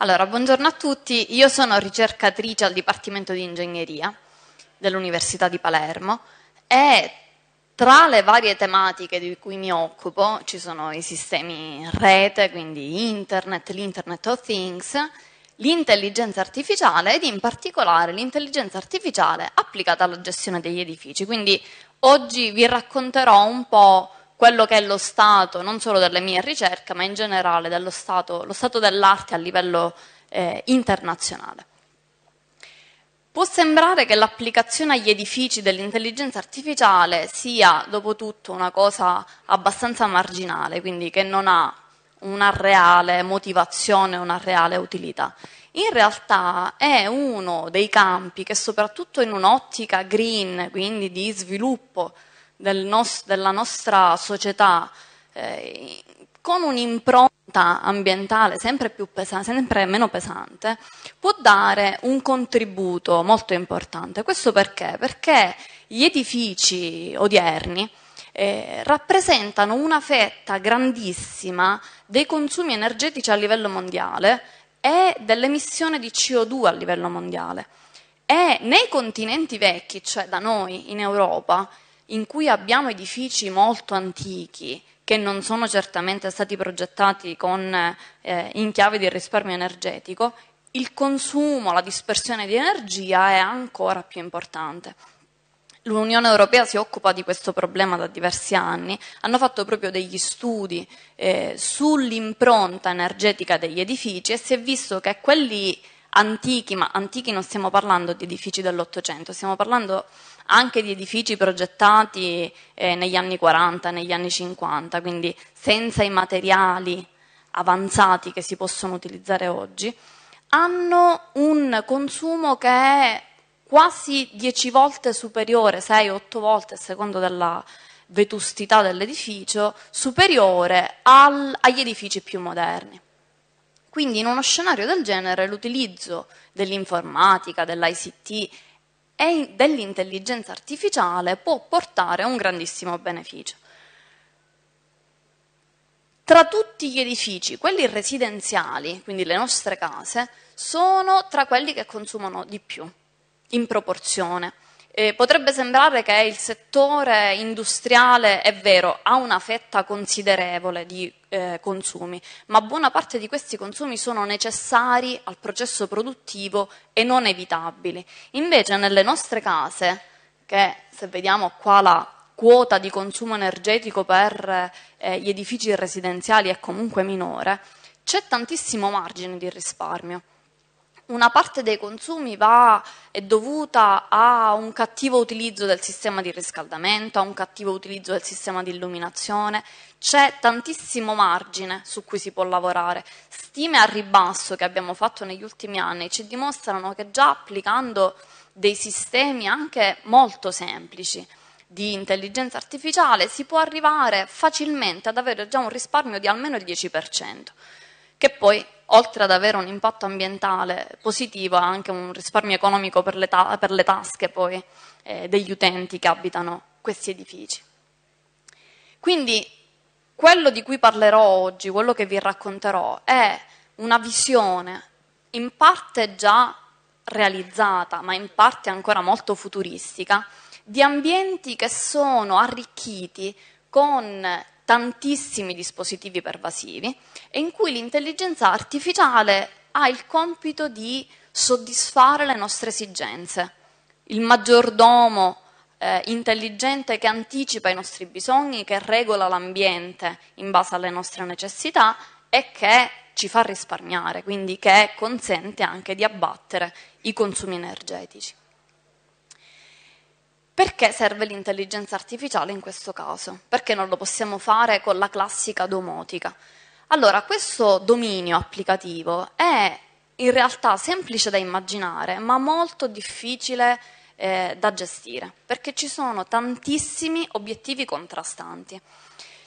Allora, buongiorno a tutti, io sono ricercatrice al Dipartimento di Ingegneria dell'Università di Palermo e tra le varie tematiche di cui mi occupo ci sono i sistemi rete, quindi internet, l'Internet of Things, l'intelligenza artificiale ed in particolare l'intelligenza artificiale applicata alla gestione degli edifici. Quindi oggi vi racconterò un po' quello che è lo stato, non solo delle mie ricerche, ma in generale dello stato, lo stato dell'arte a livello eh, internazionale. Può sembrare che l'applicazione agli edifici dell'intelligenza artificiale sia, dopo tutto, una cosa abbastanza marginale, quindi che non ha una reale motivazione, una reale utilità. In realtà è uno dei campi che, soprattutto in un'ottica green, quindi di sviluppo del nos della nostra società eh, con un'impronta ambientale sempre, sempre meno pesante, può dare un contributo molto importante. Questo perché? Perché gli edifici odierni eh, rappresentano una fetta grandissima dei consumi energetici a livello mondiale e dell'emissione di CO2 a livello mondiale. E nei continenti vecchi, cioè da noi in Europa, in cui abbiamo edifici molto antichi che non sono certamente stati progettati con, eh, in chiave di risparmio energetico, il consumo, la dispersione di energia è ancora più importante. L'Unione Europea si occupa di questo problema da diversi anni, hanno fatto proprio degli studi eh, sull'impronta energetica degli edifici e si è visto che quelli antichi, ma antichi non stiamo parlando di edifici dell'Ottocento, stiamo parlando anche di edifici progettati eh, negli anni 40, negli anni 50, quindi senza i materiali avanzati che si possono utilizzare oggi, hanno un consumo che è quasi 10 volte superiore, 6-8 volte a seconda della vetustità dell'edificio, superiore al, agli edifici più moderni. Quindi in uno scenario del genere l'utilizzo dell'informatica, dell'ICT e dell'intelligenza artificiale può portare a un grandissimo beneficio. Tra tutti gli edifici, quelli residenziali, quindi le nostre case, sono tra quelli che consumano di più, in proporzione. Eh, potrebbe sembrare che il settore industriale, è vero, ha una fetta considerevole di eh, consumi, ma buona parte di questi consumi sono necessari al processo produttivo e non evitabili. Invece nelle nostre case, che se vediamo qua la quota di consumo energetico per eh, gli edifici residenziali è comunque minore, c'è tantissimo margine di risparmio una parte dei consumi va, è dovuta a un cattivo utilizzo del sistema di riscaldamento, a un cattivo utilizzo del sistema di illuminazione, c'è tantissimo margine su cui si può lavorare. Stime a ribasso che abbiamo fatto negli ultimi anni ci dimostrano che già applicando dei sistemi anche molto semplici di intelligenza artificiale si può arrivare facilmente ad avere già un risparmio di almeno il 10%, che poi oltre ad avere un impatto ambientale positivo, ha anche un risparmio economico per le, ta per le tasche poi, eh, degli utenti che abitano questi edifici. Quindi quello di cui parlerò oggi, quello che vi racconterò, è una visione in parte già realizzata, ma in parte ancora molto futuristica, di ambienti che sono arricchiti con tantissimi dispositivi pervasivi e in cui l'intelligenza artificiale ha il compito di soddisfare le nostre esigenze. Il maggiordomo eh, intelligente che anticipa i nostri bisogni, che regola l'ambiente in base alle nostre necessità e che ci fa risparmiare, quindi che consente anche di abbattere i consumi energetici. Perché serve l'intelligenza artificiale in questo caso? Perché non lo possiamo fare con la classica domotica? Allora, questo dominio applicativo è in realtà semplice da immaginare, ma molto difficile eh, da gestire, perché ci sono tantissimi obiettivi contrastanti.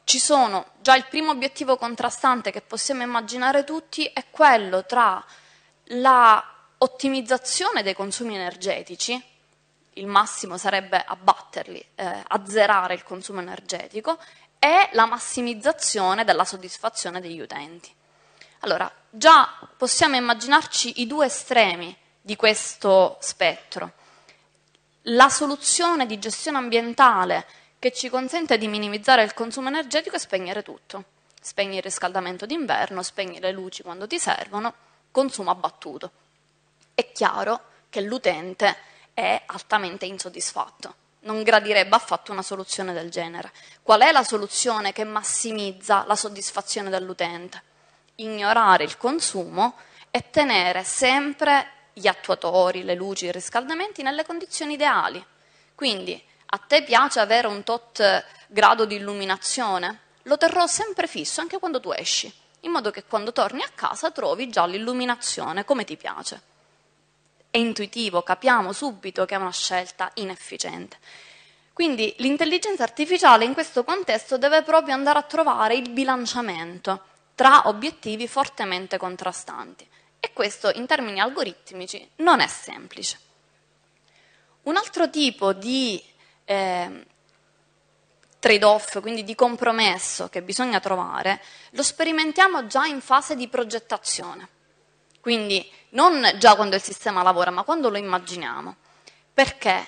Ci sono, già il primo obiettivo contrastante che possiamo immaginare tutti è quello tra la ottimizzazione dei consumi energetici il massimo sarebbe abbatterli, eh, azzerare il consumo energetico e la massimizzazione della soddisfazione degli utenti. Allora, già possiamo immaginarci i due estremi di questo spettro. La soluzione di gestione ambientale che ci consente di minimizzare il consumo energetico è spegnere tutto. Spegni il riscaldamento d'inverno, spegni le luci quando ti servono, consumo abbattuto. È chiaro che l'utente è altamente insoddisfatto, non gradirebbe affatto una soluzione del genere. Qual è la soluzione che massimizza la soddisfazione dell'utente? Ignorare il consumo e tenere sempre gli attuatori, le luci, i riscaldamenti nelle condizioni ideali. Quindi a te piace avere un tot grado di illuminazione? Lo terrò sempre fisso anche quando tu esci, in modo che quando torni a casa trovi già l'illuminazione come ti piace è intuitivo, capiamo subito che è una scelta inefficiente. Quindi l'intelligenza artificiale in questo contesto deve proprio andare a trovare il bilanciamento tra obiettivi fortemente contrastanti e questo in termini algoritmici non è semplice. Un altro tipo di eh, trade-off, quindi di compromesso che bisogna trovare, lo sperimentiamo già in fase di progettazione. Quindi non già quando il sistema lavora, ma quando lo immaginiamo. Perché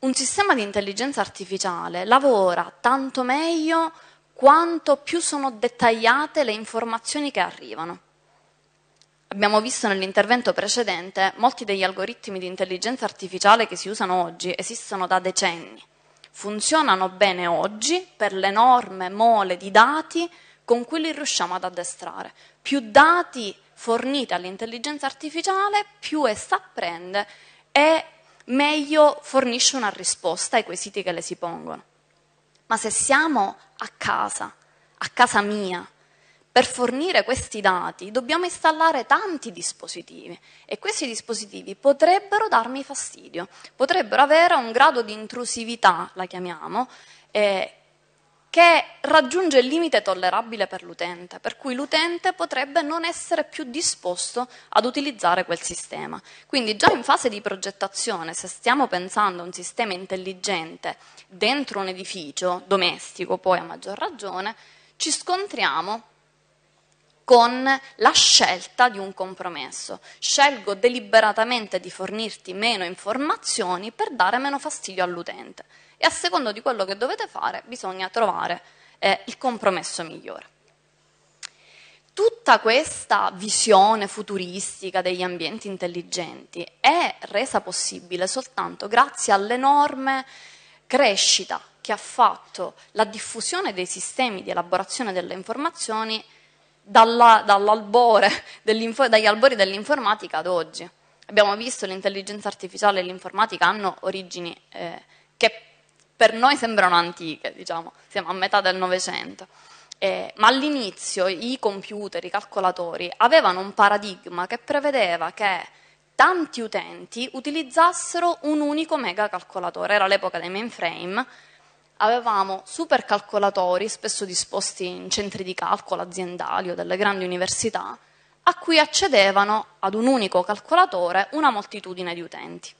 un sistema di intelligenza artificiale lavora tanto meglio quanto più sono dettagliate le informazioni che arrivano. Abbiamo visto nell'intervento precedente, molti degli algoritmi di intelligenza artificiale che si usano oggi esistono da decenni. Funzionano bene oggi per l'enorme mole di dati con cui li riusciamo ad addestrare. Più dati fornite all'intelligenza artificiale, più essa apprende e meglio fornisce una risposta ai quesiti che le si pongono. Ma se siamo a casa, a casa mia, per fornire questi dati dobbiamo installare tanti dispositivi e questi dispositivi potrebbero darmi fastidio, potrebbero avere un grado di intrusività, la chiamiamo, eh, che raggiunge il limite tollerabile per l'utente, per cui l'utente potrebbe non essere più disposto ad utilizzare quel sistema. Quindi già in fase di progettazione, se stiamo pensando a un sistema intelligente dentro un edificio, domestico poi a maggior ragione, ci scontriamo con la scelta di un compromesso. Scelgo deliberatamente di fornirti meno informazioni per dare meno fastidio all'utente e a secondo di quello che dovete fare bisogna trovare eh, il compromesso migliore. Tutta questa visione futuristica degli ambienti intelligenti è resa possibile soltanto grazie all'enorme crescita che ha fatto la diffusione dei sistemi di elaborazione delle informazioni dalla, dagli albori dell'informatica ad oggi. Abbiamo visto che l'intelligenza artificiale e l'informatica hanno origini eh, che per noi sembrano antiche, diciamo, siamo a metà del Novecento. Eh, ma all'inizio i computer, i calcolatori avevano un paradigma che prevedeva che tanti utenti utilizzassero un unico megacalcolatore, era l'epoca dei mainframe, avevamo supercalcolatori spesso disposti in centri di calcolo aziendali o delle grandi università, a cui accedevano ad un unico calcolatore una moltitudine di utenti.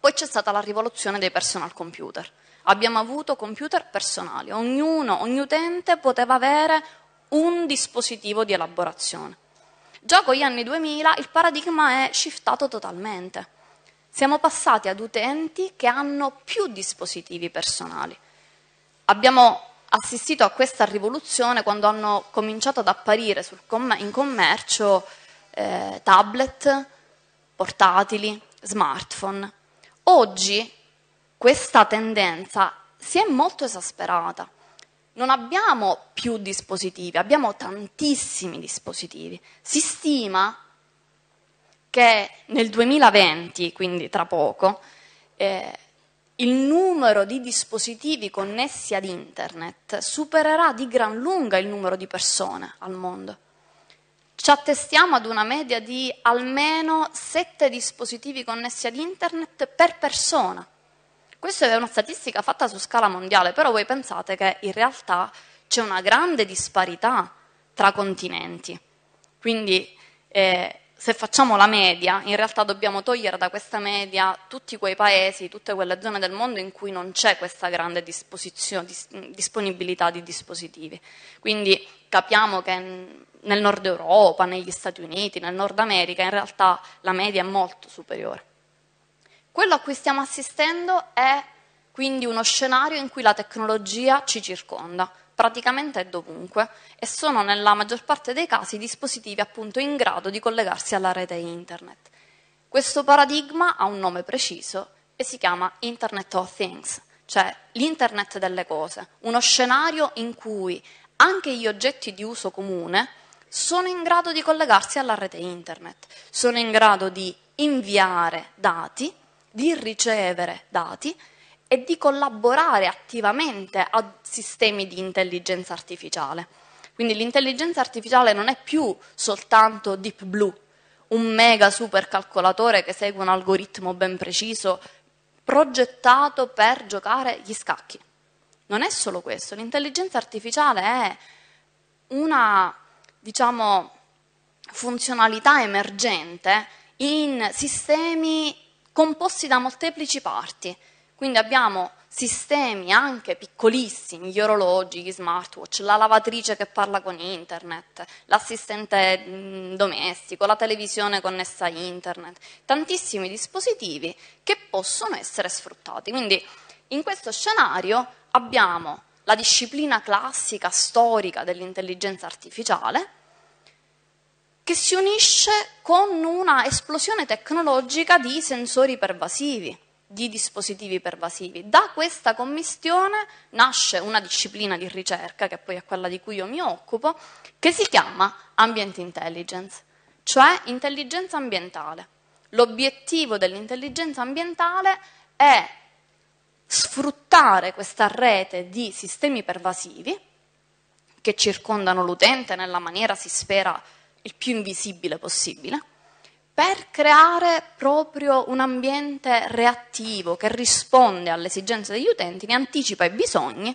Poi c'è stata la rivoluzione dei personal computer. Abbiamo avuto computer personali, ognuno, ogni utente poteva avere un dispositivo di elaborazione. Già con gli anni 2000 il paradigma è shiftato totalmente. Siamo passati ad utenti che hanno più dispositivi personali. Abbiamo assistito a questa rivoluzione quando hanno cominciato ad apparire com in commercio eh, tablet, portatili, smartphone. Oggi questa tendenza si è molto esasperata. Non abbiamo più dispositivi, abbiamo tantissimi dispositivi. Si stima che nel 2020, quindi tra poco, eh, il numero di dispositivi connessi ad Internet supererà di gran lunga il numero di persone al mondo ci attestiamo ad una media di almeno 7 dispositivi connessi ad internet per persona. Questa è una statistica fatta su scala mondiale, però voi pensate che in realtà c'è una grande disparità tra continenti. Quindi eh, se facciamo la media, in realtà dobbiamo togliere da questa media tutti quei paesi, tutte quelle zone del mondo in cui non c'è questa grande dis disponibilità di dispositivi. Quindi capiamo che nel nord Europa, negli Stati Uniti, nel Nord America, in realtà la media è molto superiore. Quello a cui stiamo assistendo è quindi uno scenario in cui la tecnologia ci circonda, praticamente è dovunque, e sono nella maggior parte dei casi dispositivi appunto in grado di collegarsi alla rete internet. Questo paradigma ha un nome preciso e si chiama Internet of Things, cioè l'internet delle cose, uno scenario in cui anche gli oggetti di uso comune sono in grado di collegarsi alla rete internet, sono in grado di inviare dati, di ricevere dati e di collaborare attivamente a sistemi di intelligenza artificiale. Quindi l'intelligenza artificiale non è più soltanto Deep Blue, un mega supercalcolatore che segue un algoritmo ben preciso progettato per giocare gli scacchi. Non è solo questo, l'intelligenza artificiale è una, diciamo, funzionalità emergente in sistemi composti da molteplici parti. Quindi abbiamo sistemi anche piccolissimi, gli orologi, gli smartwatch, la lavatrice che parla con internet, l'assistente mm, domestico, la televisione connessa a internet, tantissimi dispositivi che possono essere sfruttati. Quindi in questo scenario abbiamo la disciplina classica, storica dell'intelligenza artificiale, che si unisce con una esplosione tecnologica di sensori pervasivi, di dispositivi pervasivi. Da questa commistione nasce una disciplina di ricerca, che poi è quella di cui io mi occupo, che si chiama Ambient Intelligence, cioè intelligenza ambientale. L'obiettivo dell'intelligenza ambientale è sfruttare questa rete di sistemi pervasivi che circondano l'utente nella maniera, si spera, il più invisibile possibile, per creare proprio un ambiente reattivo che risponde alle esigenze degli utenti, ne anticipa i bisogni.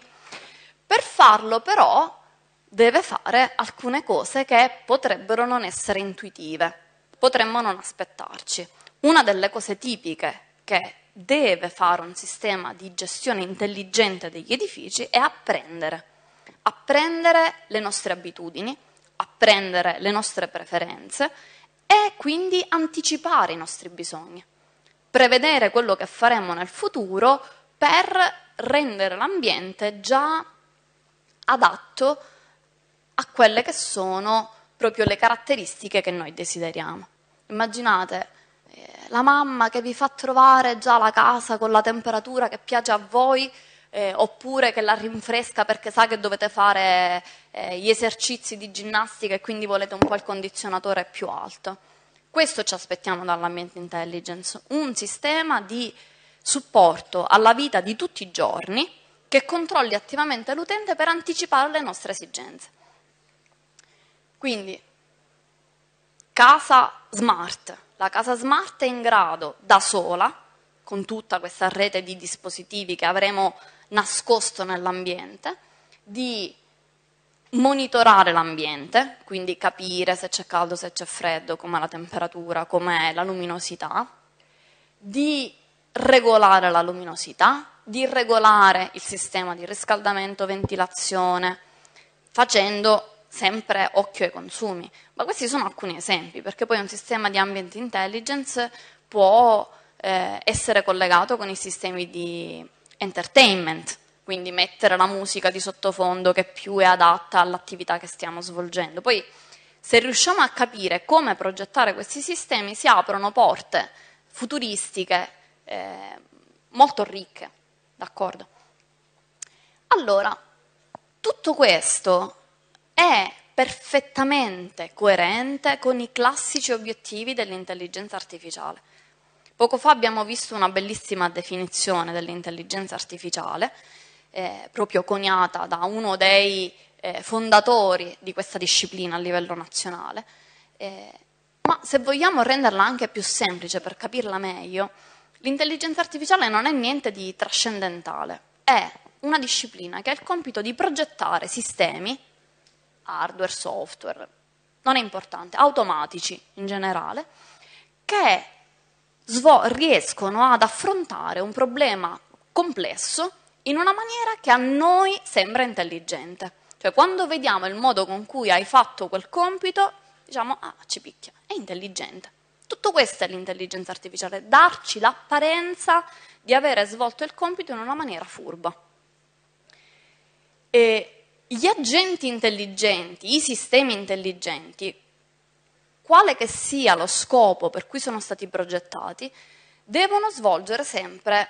Per farlo però deve fare alcune cose che potrebbero non essere intuitive, potremmo non aspettarci. Una delle cose tipiche che deve fare un sistema di gestione intelligente degli edifici è apprendere. Apprendere le nostre abitudini, apprendere le nostre preferenze e quindi anticipare i nostri bisogni. Prevedere quello che faremo nel futuro per rendere l'ambiente già adatto a quelle che sono proprio le caratteristiche che noi desideriamo. Immaginate eh, la mamma che vi fa trovare già la casa con la temperatura che piace a voi, eh, oppure che la rinfresca perché sa che dovete fare eh, gli esercizi di ginnastica e quindi volete un po' il condizionatore più alto. Questo ci aspettiamo dall'ambiente intelligence, un sistema di supporto alla vita di tutti i giorni che controlli attivamente l'utente per anticipare le nostre esigenze. Quindi, casa smart, la casa smart è in grado da sola, con tutta questa rete di dispositivi che avremo nascosto nell'ambiente, di monitorare l'ambiente, quindi capire se c'è caldo, se c'è freddo, com'è la temperatura, com'è la luminosità, di regolare la luminosità, di regolare il sistema di riscaldamento, ventilazione, facendo sempre occhio ai consumi. Ma questi sono alcuni esempi, perché poi un sistema di ambient intelligence può eh, essere collegato con i sistemi di entertainment, quindi mettere la musica di sottofondo che più è adatta all'attività che stiamo svolgendo. Poi se riusciamo a capire come progettare questi sistemi si aprono porte futuristiche eh, molto ricche, d'accordo? Allora, tutto questo è perfettamente coerente con i classici obiettivi dell'intelligenza artificiale. Poco fa abbiamo visto una bellissima definizione dell'intelligenza artificiale, eh, proprio coniata da uno dei eh, fondatori di questa disciplina a livello nazionale. Eh, ma se vogliamo renderla anche più semplice per capirla meglio, l'intelligenza artificiale non è niente di trascendentale, è una disciplina che ha il compito di progettare sistemi hardware, software, non è importante, automatici in generale, che riescono ad affrontare un problema complesso in una maniera che a noi sembra intelligente. Cioè quando vediamo il modo con cui hai fatto quel compito, diciamo, ah, ci picchia, è intelligente. Tutto questo è l'intelligenza artificiale, darci l'apparenza di avere svolto il compito in una maniera furba. E gli agenti intelligenti, i sistemi intelligenti, quale che sia lo scopo per cui sono stati progettati, devono svolgere sempre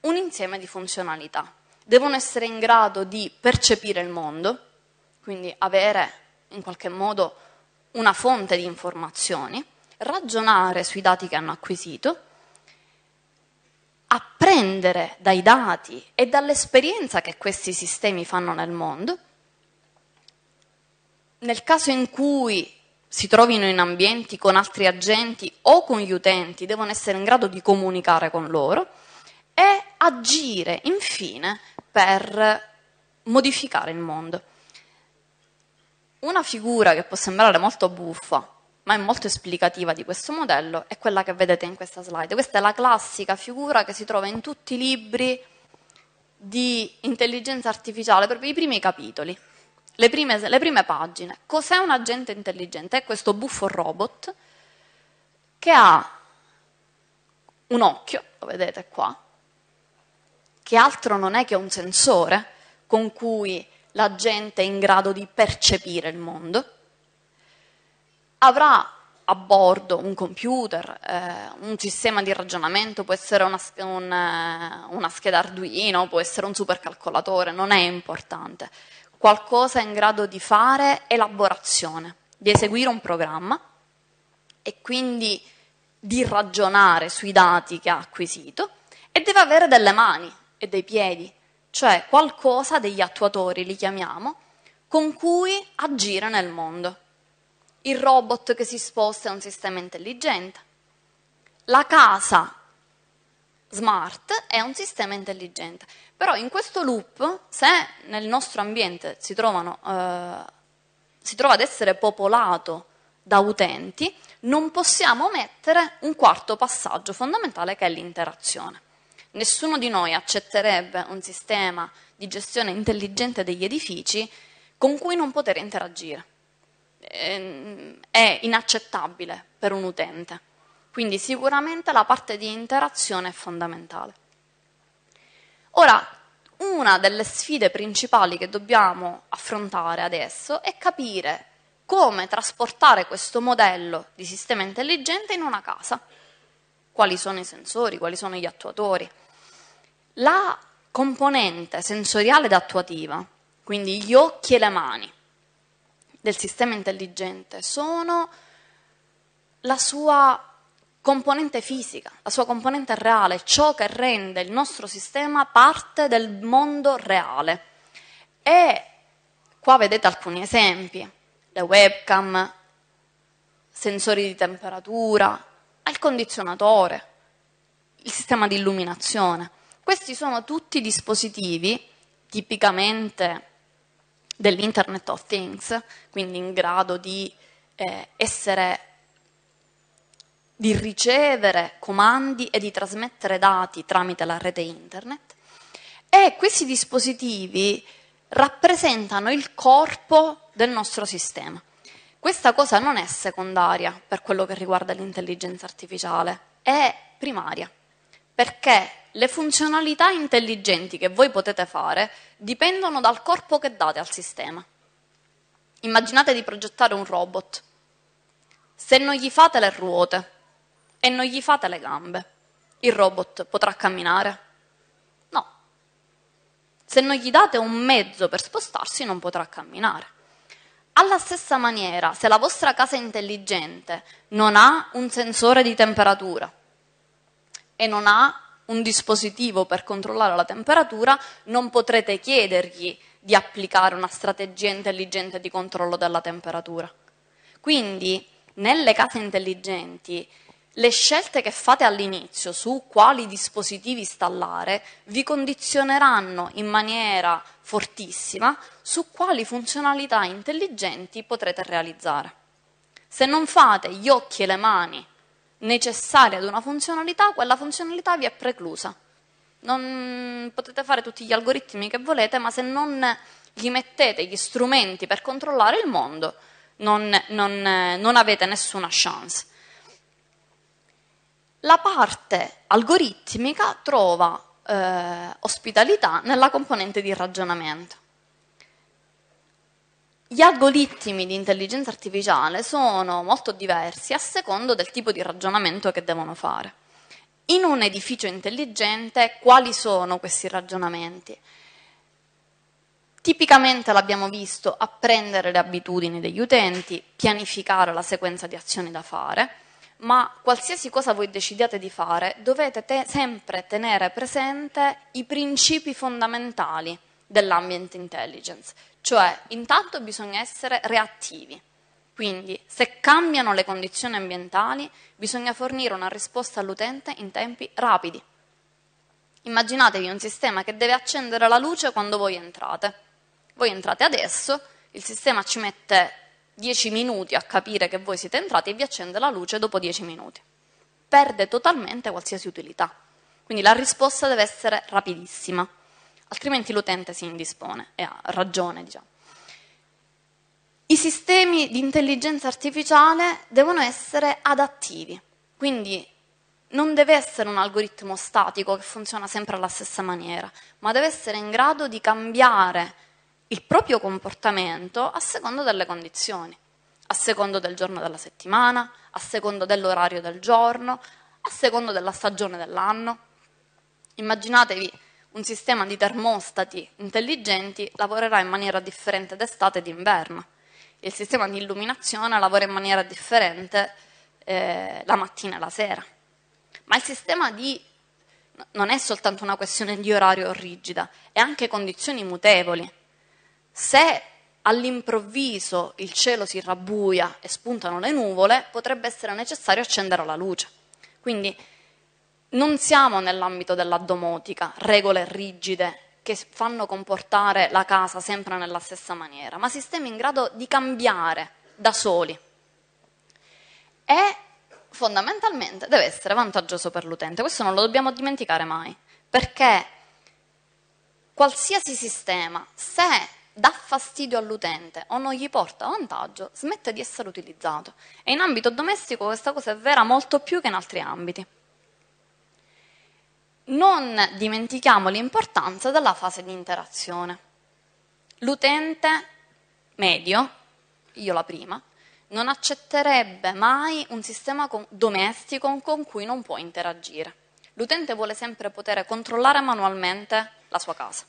un insieme di funzionalità. Devono essere in grado di percepire il mondo, quindi avere in qualche modo una fonte di informazioni, ragionare sui dati che hanno acquisito, apprendere dai dati e dall'esperienza che questi sistemi fanno nel mondo nel caso in cui si trovino in ambienti con altri agenti o con gli utenti, devono essere in grado di comunicare con loro e agire infine per modificare il mondo. Una figura che può sembrare molto buffa, ma è molto esplicativa di questo modello, è quella che vedete in questa slide. Questa è la classica figura che si trova in tutti i libri di intelligenza artificiale, proprio i primi capitoli le prime, le prime pagine. Cos'è un agente intelligente? È questo buffo robot che ha un occhio, lo vedete qua, che altro non è che un sensore con cui la gente è in grado di percepire il mondo, avrà a bordo un computer, eh, un sistema di ragionamento, può essere una, un, eh, una scheda Arduino, può essere un supercalcolatore, non è importante qualcosa in grado di fare elaborazione, di eseguire un programma e quindi di ragionare sui dati che ha acquisito e deve avere delle mani e dei piedi, cioè qualcosa degli attuatori, li chiamiamo, con cui agire nel mondo. Il robot che si sposta è un sistema intelligente. La casa smart è un sistema intelligente. Però in questo loop, se nel nostro ambiente si, trovano, eh, si trova ad essere popolato da utenti, non possiamo mettere un quarto passaggio fondamentale che è l'interazione. Nessuno di noi accetterebbe un sistema di gestione intelligente degli edifici con cui non poter interagire. Ehm, è inaccettabile per un utente. Quindi sicuramente la parte di interazione è fondamentale. Ora, una delle sfide principali che dobbiamo affrontare adesso è capire come trasportare questo modello di sistema intelligente in una casa. Quali sono i sensori, quali sono gli attuatori. La componente sensoriale ed attuativa, quindi gli occhi e le mani del sistema intelligente, sono la sua componente fisica, la sua componente reale, ciò che rende il nostro sistema parte del mondo reale. E qua vedete alcuni esempi, le webcam, sensori di temperatura, il condizionatore, il sistema di illuminazione. Questi sono tutti dispositivi tipicamente dell'Internet of Things, quindi in grado di eh, essere di ricevere comandi e di trasmettere dati tramite la rete internet e questi dispositivi rappresentano il corpo del nostro sistema. Questa cosa non è secondaria per quello che riguarda l'intelligenza artificiale, è primaria, perché le funzionalità intelligenti che voi potete fare dipendono dal corpo che date al sistema. Immaginate di progettare un robot. Se non gli fate le ruote, e non gli fate le gambe, il robot potrà camminare? No. Se non gli date un mezzo per spostarsi non potrà camminare. Alla stessa maniera, se la vostra casa intelligente non ha un sensore di temperatura e non ha un dispositivo per controllare la temperatura, non potrete chiedergli di applicare una strategia intelligente di controllo della temperatura. Quindi, nelle case intelligenti, le scelte che fate all'inizio su quali dispositivi installare vi condizioneranno in maniera fortissima su quali funzionalità intelligenti potrete realizzare. Se non fate gli occhi e le mani necessari ad una funzionalità, quella funzionalità vi è preclusa. Non potete fare tutti gli algoritmi che volete, ma se non gli mettete gli strumenti per controllare il mondo, non, non, non avete nessuna chance la parte algoritmica trova eh, ospitalità nella componente di ragionamento. Gli algoritmi di intelligenza artificiale sono molto diversi a secondo del tipo di ragionamento che devono fare. In un edificio intelligente quali sono questi ragionamenti? Tipicamente l'abbiamo visto apprendere le abitudini degli utenti, pianificare la sequenza di azioni da fare, ma qualsiasi cosa voi decidiate di fare dovete te sempre tenere presente i principi fondamentali dell'ambient intelligence, cioè intanto bisogna essere reattivi, quindi se cambiano le condizioni ambientali bisogna fornire una risposta all'utente in tempi rapidi. Immaginatevi un sistema che deve accendere la luce quando voi entrate. Voi entrate adesso, il sistema ci mette 10 minuti a capire che voi siete entrati e vi accende la luce dopo 10 minuti. Perde totalmente qualsiasi utilità. Quindi la risposta deve essere rapidissima, altrimenti l'utente si indispone e ha ragione, diciamo. I sistemi di intelligenza artificiale devono essere adattivi, quindi non deve essere un algoritmo statico che funziona sempre alla stessa maniera, ma deve essere in grado di cambiare il proprio comportamento a seconda delle condizioni, a seconda del giorno della settimana, a seconda dell'orario del giorno, a seconda della stagione dell'anno. Immaginatevi un sistema di termostati intelligenti lavorerà in maniera differente d'estate e d'inverno. Il sistema di illuminazione lavora in maniera differente eh, la mattina e la sera. Ma il sistema di non è soltanto una questione di orario rigida, è anche condizioni mutevoli. Se all'improvviso il cielo si rabbuia e spuntano le nuvole, potrebbe essere necessario accendere la luce. Quindi non siamo nell'ambito della domotica, regole rigide che fanno comportare la casa sempre nella stessa maniera, ma sistemi in grado di cambiare da soli. E fondamentalmente deve essere vantaggioso per l'utente, questo non lo dobbiamo dimenticare mai, perché qualsiasi sistema, se dà fastidio all'utente o non gli porta vantaggio, smette di essere utilizzato. E in ambito domestico questa cosa è vera molto più che in altri ambiti. Non dimentichiamo l'importanza della fase di interazione. L'utente medio, io la prima, non accetterebbe mai un sistema domestico con cui non può interagire. L'utente vuole sempre poter controllare manualmente la sua casa.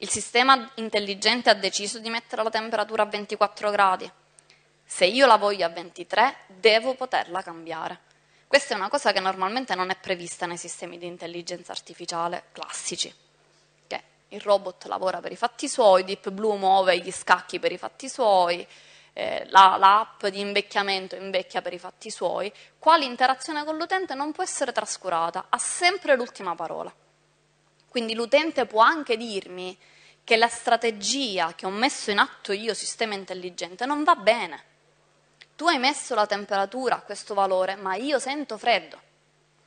Il sistema intelligente ha deciso di mettere la temperatura a 24 gradi. Se io la voglio a 23, devo poterla cambiare. Questa è una cosa che normalmente non è prevista nei sistemi di intelligenza artificiale classici. Che il robot lavora per i fatti suoi, Deep Blue muove gli scacchi per i fatti suoi, eh, la, la di invecchiamento invecchia per i fatti suoi. Qua l'interazione con l'utente non può essere trascurata, ha sempre l'ultima parola. Quindi l'utente può anche dirmi che la strategia che ho messo in atto io, sistema intelligente, non va bene. Tu hai messo la temperatura a questo valore, ma io sento freddo.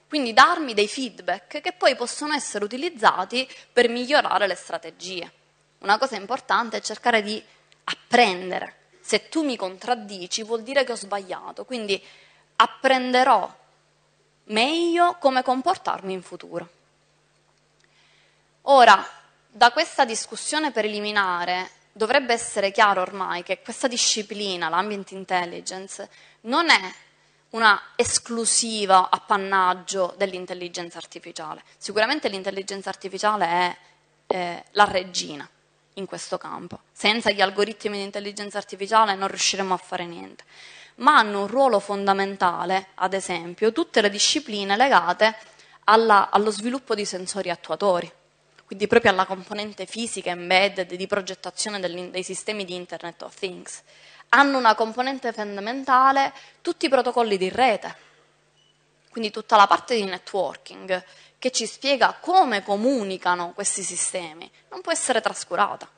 Quindi darmi dei feedback che poi possono essere utilizzati per migliorare le strategie. Una cosa importante è cercare di apprendere. Se tu mi contraddici vuol dire che ho sbagliato, quindi apprenderò meglio come comportarmi in futuro. Ora, da questa discussione preliminare dovrebbe essere chiaro ormai che questa disciplina, l'ambient intelligence, non è una esclusiva appannaggio dell'intelligenza artificiale. Sicuramente l'intelligenza artificiale è eh, la regina in questo campo. Senza gli algoritmi di intelligenza artificiale non riusciremo a fare niente. Ma hanno un ruolo fondamentale, ad esempio, tutte le discipline legate alla, allo sviluppo di sensori attuatori quindi proprio alla componente fisica embedded di progettazione dei sistemi di Internet of Things, hanno una componente fondamentale tutti i protocolli di rete, quindi tutta la parte di networking che ci spiega come comunicano questi sistemi, non può essere trascurata.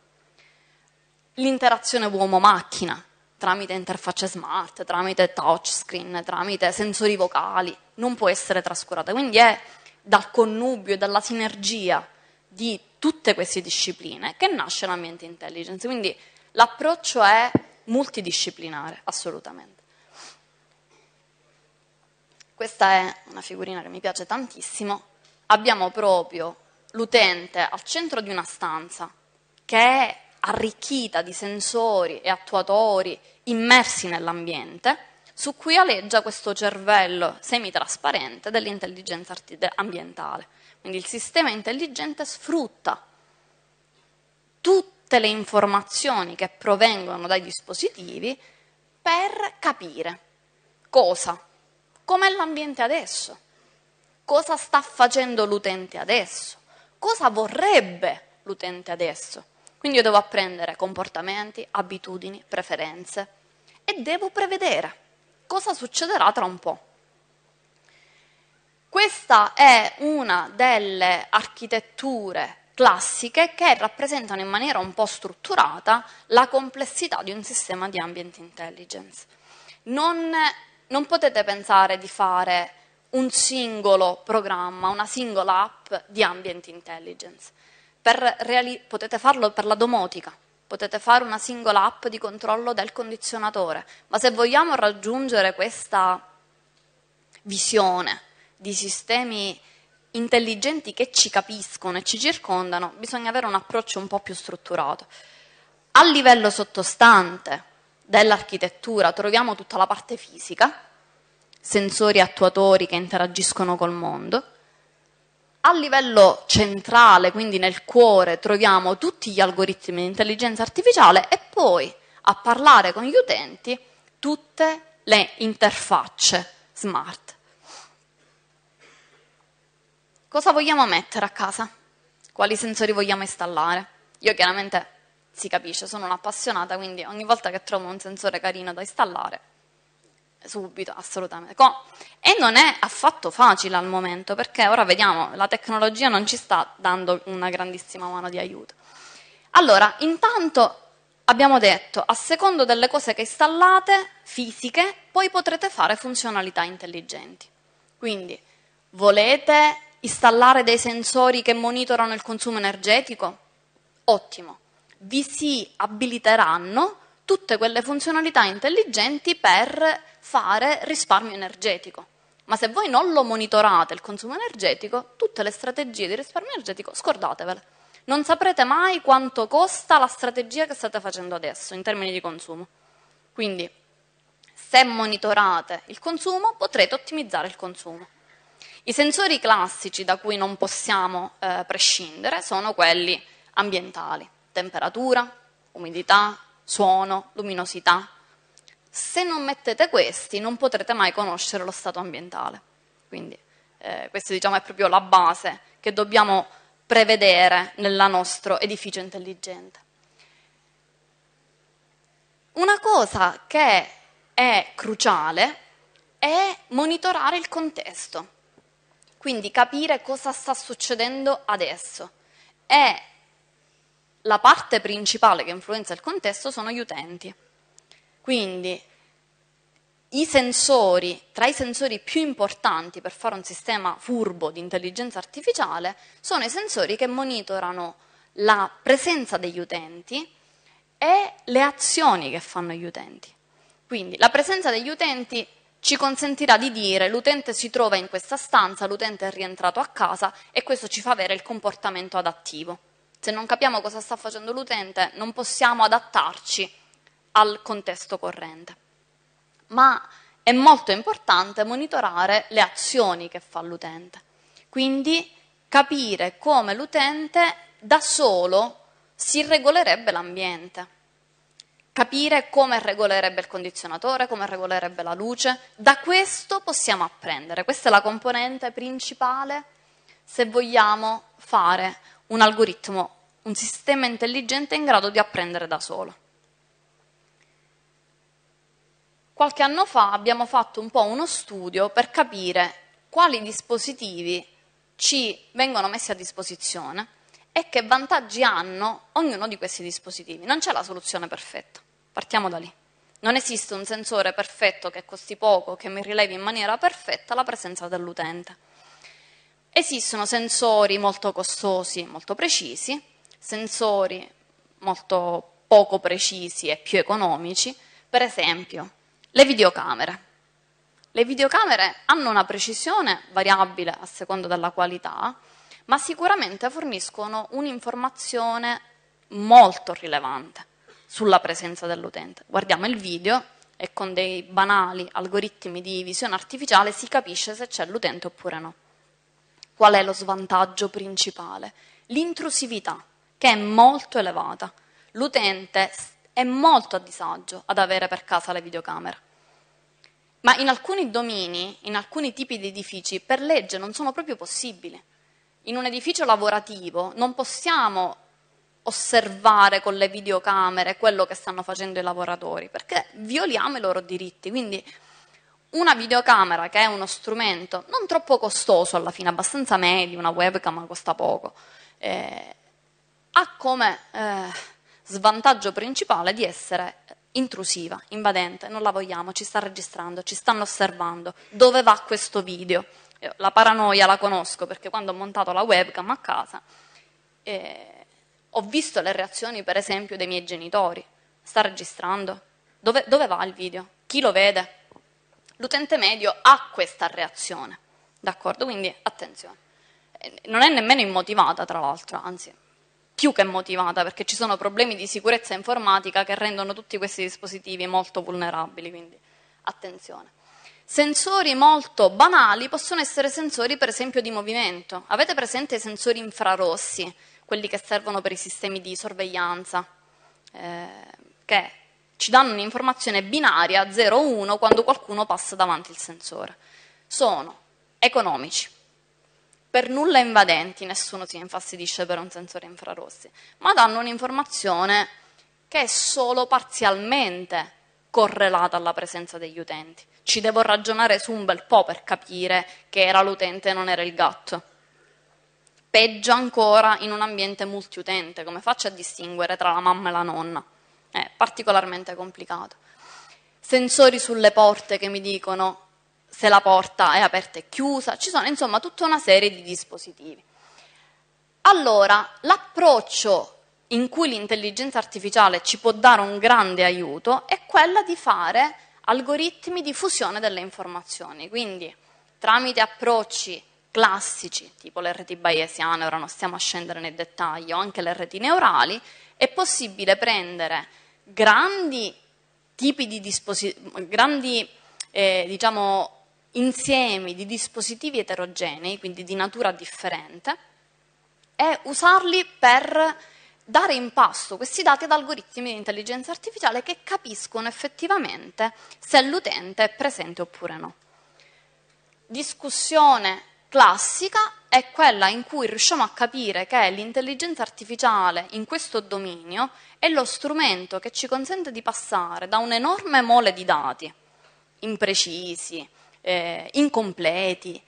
L'interazione uomo-macchina tramite interfacce smart, tramite touchscreen, tramite sensori vocali, non può essere trascurata, quindi è dal connubio, e dalla sinergia di tutte queste discipline che nasce l'ambiente intelligence. Quindi l'approccio è multidisciplinare, assolutamente. Questa è una figurina che mi piace tantissimo. Abbiamo proprio l'utente al centro di una stanza che è arricchita di sensori e attuatori immersi nell'ambiente, su cui aleggia questo cervello semitrasparente dell'intelligenza ambientale. Quindi il sistema intelligente sfrutta tutte le informazioni che provengono dai dispositivi per capire cosa, com'è l'ambiente adesso, cosa sta facendo l'utente adesso, cosa vorrebbe l'utente adesso. Quindi io devo apprendere comportamenti, abitudini, preferenze e devo prevedere cosa succederà tra un po'. Questa è una delle architetture classiche che rappresentano in maniera un po' strutturata la complessità di un sistema di ambient intelligence. Non, non potete pensare di fare un singolo programma, una singola app di ambient intelligence. potete farlo per la domotica, potete fare una singola app di controllo del condizionatore, ma se vogliamo raggiungere questa visione di sistemi intelligenti che ci capiscono e ci circondano, bisogna avere un approccio un po' più strutturato. A livello sottostante dell'architettura troviamo tutta la parte fisica, sensori attuatori che interagiscono col mondo. A livello centrale, quindi nel cuore, troviamo tutti gli algoritmi di intelligenza artificiale e poi a parlare con gli utenti tutte le interfacce smart cosa vogliamo mettere a casa, quali sensori vogliamo installare. Io chiaramente si capisce, sono un'appassionata, quindi ogni volta che trovo un sensore carino da installare, subito, assolutamente. e non è affatto facile al momento, perché ora vediamo, la tecnologia non ci sta dando una grandissima mano di aiuto. Allora, intanto abbiamo detto, a secondo delle cose che installate, fisiche, poi potrete fare funzionalità intelligenti. Quindi, volete installare dei sensori che monitorano il consumo energetico? Ottimo, vi si abiliteranno tutte quelle funzionalità intelligenti per fare risparmio energetico. Ma se voi non lo monitorate il consumo energetico, tutte le strategie di risparmio energetico scordatevele. Non saprete mai quanto costa la strategia che state facendo adesso in termini di consumo. Quindi, se monitorate il consumo, potrete ottimizzare il consumo. I sensori classici da cui non possiamo eh, prescindere sono quelli ambientali, temperatura, umidità, suono, luminosità. Se non mettete questi non potrete mai conoscere lo stato ambientale. Quindi eh, questa diciamo, è proprio la base che dobbiamo prevedere nel nostro edificio intelligente. Una cosa che è cruciale è monitorare il contesto. Quindi capire cosa sta succedendo adesso. E la parte principale che influenza il contesto sono gli utenti. Quindi i sensori, tra i sensori più importanti per fare un sistema furbo di intelligenza artificiale, sono i sensori che monitorano la presenza degli utenti e le azioni che fanno gli utenti. Quindi la presenza degli utenti ci consentirà di dire l'utente si trova in questa stanza, l'utente è rientrato a casa e questo ci fa avere il comportamento adattivo. Se non capiamo cosa sta facendo l'utente non possiamo adattarci al contesto corrente. Ma è molto importante monitorare le azioni che fa l'utente, quindi capire come l'utente da solo si regolerebbe l'ambiente capire come regolerebbe il condizionatore, come regolerebbe la luce. Da questo possiamo apprendere, questa è la componente principale se vogliamo fare un algoritmo, un sistema intelligente in grado di apprendere da solo. Qualche anno fa abbiamo fatto un po' uno studio per capire quali dispositivi ci vengono messi a disposizione e che vantaggi hanno ognuno di questi dispositivi. Non c'è la soluzione perfetta. Partiamo da lì. Non esiste un sensore perfetto che costi poco, che mi rilevi in maniera perfetta la presenza dell'utente. Esistono sensori molto costosi, e molto precisi, sensori molto poco precisi e più economici, per esempio le videocamere. Le videocamere hanno una precisione variabile a seconda della qualità, ma sicuramente forniscono un'informazione molto rilevante sulla presenza dell'utente. Guardiamo il video e con dei banali algoritmi di visione artificiale si capisce se c'è l'utente oppure no. Qual è lo svantaggio principale? L'intrusività, che è molto elevata. L'utente è molto a disagio ad avere per casa le videocamere. Ma in alcuni domini, in alcuni tipi di edifici, per legge non sono proprio possibili. In un edificio lavorativo non possiamo osservare con le videocamere quello che stanno facendo i lavoratori, perché violiamo i loro diritti. Quindi una videocamera che è uno strumento non troppo costoso alla fine, abbastanza medio, una webcam ma costa poco, eh, ha come eh, svantaggio principale di essere intrusiva, invadente, non la vogliamo, ci sta registrando, ci stanno osservando, dove va questo video? Eh, la paranoia la conosco perché quando ho montato la webcam a casa... Eh, ho visto le reazioni, per esempio, dei miei genitori. Sta registrando? Dove, dove va il video? Chi lo vede? L'utente medio ha questa reazione, d'accordo? Quindi attenzione. Eh, non è nemmeno immotivata, tra l'altro, anzi, più che motivata, perché ci sono problemi di sicurezza informatica che rendono tutti questi dispositivi molto vulnerabili, quindi attenzione. Sensori molto banali possono essere sensori per esempio di movimento. Avete presente i sensori infrarossi quelli che servono per i sistemi di sorveglianza, eh, che ci danno un'informazione binaria 0-1 quando qualcuno passa davanti il sensore. Sono economici, per nulla invadenti, nessuno si infastidisce per un sensore infrarossi, ma danno un'informazione che è solo parzialmente correlata alla presenza degli utenti. Ci devo ragionare su un bel po' per capire che era l'utente e non era il gatto peggio ancora in un ambiente multiutente, come faccio a distinguere tra la mamma e la nonna? È particolarmente complicato. Sensori sulle porte che mi dicono se la porta è aperta e chiusa, ci sono insomma tutta una serie di dispositivi. Allora, l'approccio in cui l'intelligenza artificiale ci può dare un grande aiuto è quella di fare algoritmi di fusione delle informazioni, quindi tramite approcci classici, tipo le reti bayesiane, ora non stiamo a scendere nel dettaglio, anche le reti neurali, è possibile prendere grandi tipi di dispositivi, grandi eh, diciamo, insiemi di dispositivi eterogenei, quindi di natura differente, e usarli per dare in pasto questi dati ad algoritmi di intelligenza artificiale che capiscono effettivamente se l'utente è presente oppure no. Discussione classica è quella in cui riusciamo a capire che l'intelligenza artificiale in questo dominio è lo strumento che ci consente di passare da un'enorme mole di dati imprecisi, eh, incompleti,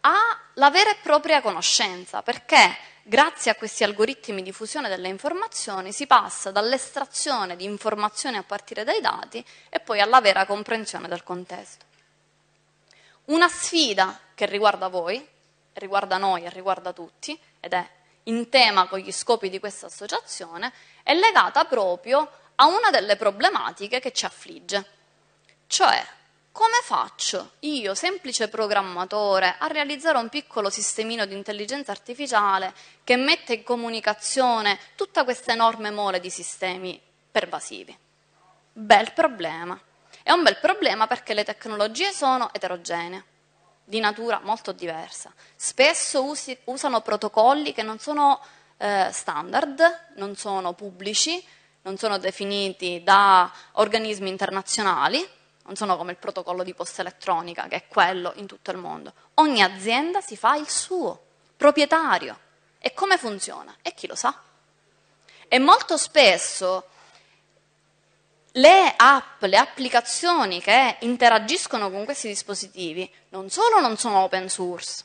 alla vera e propria conoscenza, perché grazie a questi algoritmi di fusione delle informazioni si passa dall'estrazione di informazioni a partire dai dati e poi alla vera comprensione del contesto una sfida che riguarda voi, riguarda noi e riguarda tutti, ed è in tema con gli scopi di questa associazione, è legata proprio a una delle problematiche che ci affligge. Cioè, come faccio io, semplice programmatore, a realizzare un piccolo sistemino di intelligenza artificiale che mette in comunicazione tutta questa enorme mole di sistemi pervasivi? Bel problema. È un bel problema perché le tecnologie sono eterogenee, di natura molto diversa. Spesso usi, usano protocolli che non sono eh, standard, non sono pubblici, non sono definiti da organismi internazionali, non sono come il protocollo di posta elettronica, che è quello in tutto il mondo. Ogni azienda si fa il suo, proprietario. E come funziona? E chi lo sa? E molto spesso le app, le applicazioni che interagiscono con questi dispositivi non solo non sono open source,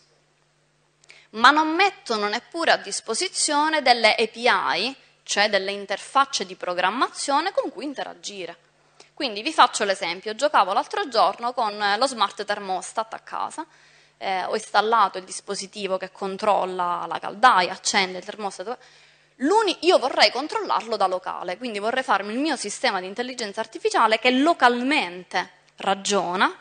ma non mettono neppure a disposizione delle API, cioè delle interfacce di programmazione con cui interagire. Quindi vi faccio l'esempio, giocavo l'altro giorno con eh, lo smart thermostat a casa, eh, ho installato il dispositivo che controlla la caldaia, accende il termostato, L'uni, io vorrei controllarlo da locale, quindi vorrei farmi il mio sistema di intelligenza artificiale che localmente ragiona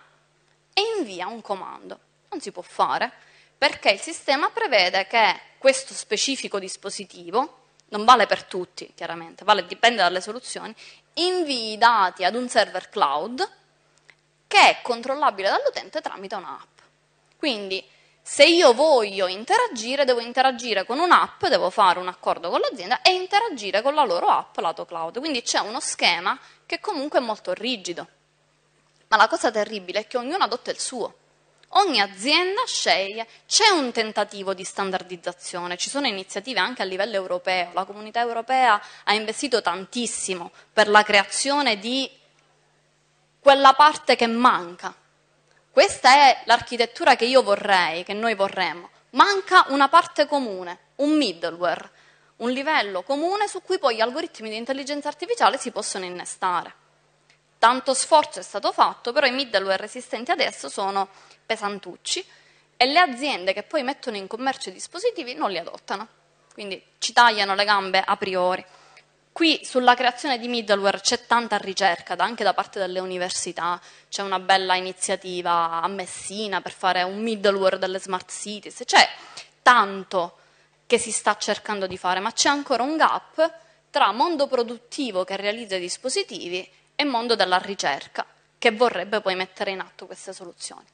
e invia un comando. Non si può fare, perché il sistema prevede che questo specifico dispositivo, non vale per tutti chiaramente, vale, dipende dalle soluzioni, invii i dati ad un server cloud che è controllabile dall'utente tramite un'app. Quindi se io voglio interagire, devo interagire con un'app, devo fare un accordo con l'azienda e interagire con la loro app lato cloud. Quindi c'è uno schema che comunque è molto rigido. Ma la cosa terribile è che ognuno adotta il suo. Ogni azienda sceglie, c'è un tentativo di standardizzazione, ci sono iniziative anche a livello europeo, la comunità europea ha investito tantissimo per la creazione di quella parte che manca questa è l'architettura che io vorrei, che noi vorremmo, manca una parte comune, un middleware, un livello comune su cui poi gli algoritmi di intelligenza artificiale si possono innestare. Tanto sforzo è stato fatto, però i middleware esistenti adesso sono pesantucci e le aziende che poi mettono in commercio i dispositivi non li adottano, quindi ci tagliano le gambe a priori. Qui sulla creazione di middleware c'è tanta ricerca anche da parte delle università, c'è una bella iniziativa a Messina per fare un middleware delle smart cities, c'è tanto che si sta cercando di fare, ma c'è ancora un gap tra mondo produttivo che realizza i dispositivi e mondo della ricerca che vorrebbe poi mettere in atto queste soluzioni.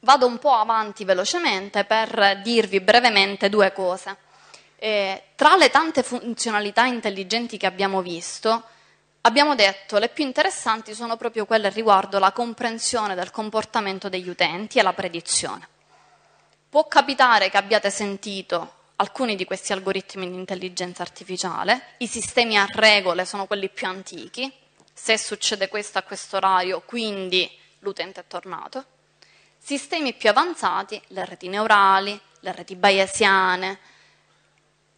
Vado un po' avanti velocemente per dirvi brevemente due cose. Eh, tra le tante funzionalità intelligenti che abbiamo visto, abbiamo detto le più interessanti sono proprio quelle riguardo la comprensione del comportamento degli utenti e la predizione. Può capitare che abbiate sentito alcuni di questi algoritmi di intelligenza artificiale, i sistemi a regole sono quelli più antichi, se succede questo a questo orario, quindi l'utente è tornato. Sistemi più avanzati, le reti neurali, le reti bayesiane,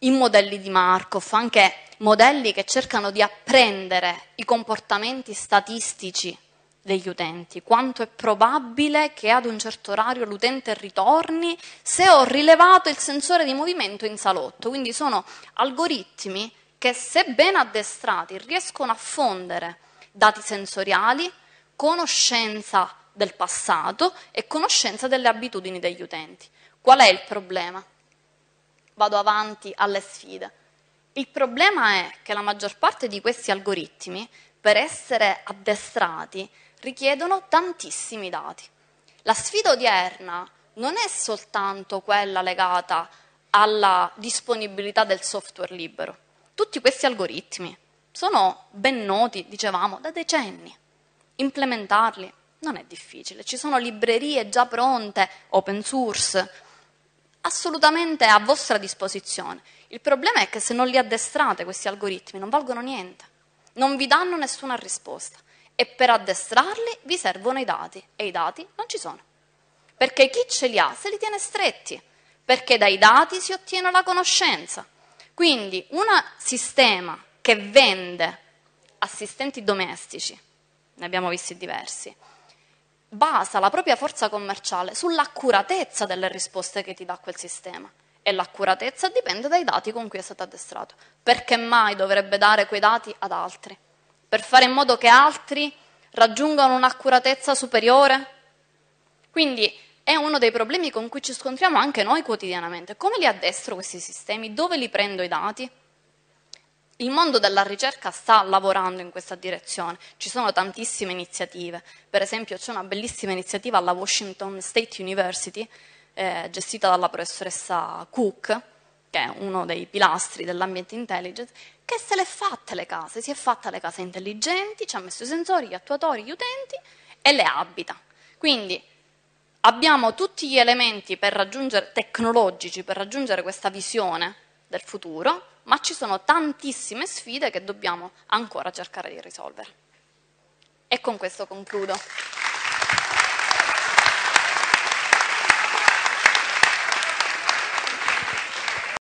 i modelli di Markov, anche modelli che cercano di apprendere i comportamenti statistici degli utenti, quanto è probabile che ad un certo orario l'utente ritorni se ho rilevato il sensore di movimento in salotto. Quindi sono algoritmi che se ben addestrati riescono a fondere dati sensoriali, conoscenza del passato e conoscenza delle abitudini degli utenti. Qual è il problema? vado avanti alle sfide. Il problema è che la maggior parte di questi algoritmi, per essere addestrati, richiedono tantissimi dati. La sfida odierna non è soltanto quella legata alla disponibilità del software libero. Tutti questi algoritmi sono ben noti, dicevamo, da decenni. Implementarli non è difficile, ci sono librerie già pronte, open source, assolutamente a vostra disposizione. Il problema è che se non li addestrate questi algoritmi non valgono niente, non vi danno nessuna risposta e per addestrarli vi servono i dati e i dati non ci sono. Perché chi ce li ha se li tiene stretti, perché dai dati si ottiene la conoscenza. Quindi un sistema che vende assistenti domestici, ne abbiamo visti diversi, basa la propria forza commerciale sull'accuratezza delle risposte che ti dà quel sistema e l'accuratezza dipende dai dati con cui è stato addestrato. Perché mai dovrebbe dare quei dati ad altri? Per fare in modo che altri raggiungano un'accuratezza superiore? Quindi è uno dei problemi con cui ci scontriamo anche noi quotidianamente. Come li addestro questi sistemi? Dove li prendo i dati? Il mondo della ricerca sta lavorando in questa direzione, ci sono tantissime iniziative, per esempio c'è una bellissima iniziativa alla Washington State University eh, gestita dalla professoressa Cook, che è uno dei pilastri dell'ambiente intelligence, che se l'è fatta le case, si è fatta le case intelligenti, ci ha messo i sensori, gli attuatori, gli utenti e le abita. Quindi abbiamo tutti gli elementi per tecnologici per raggiungere questa visione del futuro, ma ci sono tantissime sfide che dobbiamo ancora cercare di risolvere. E con questo concludo.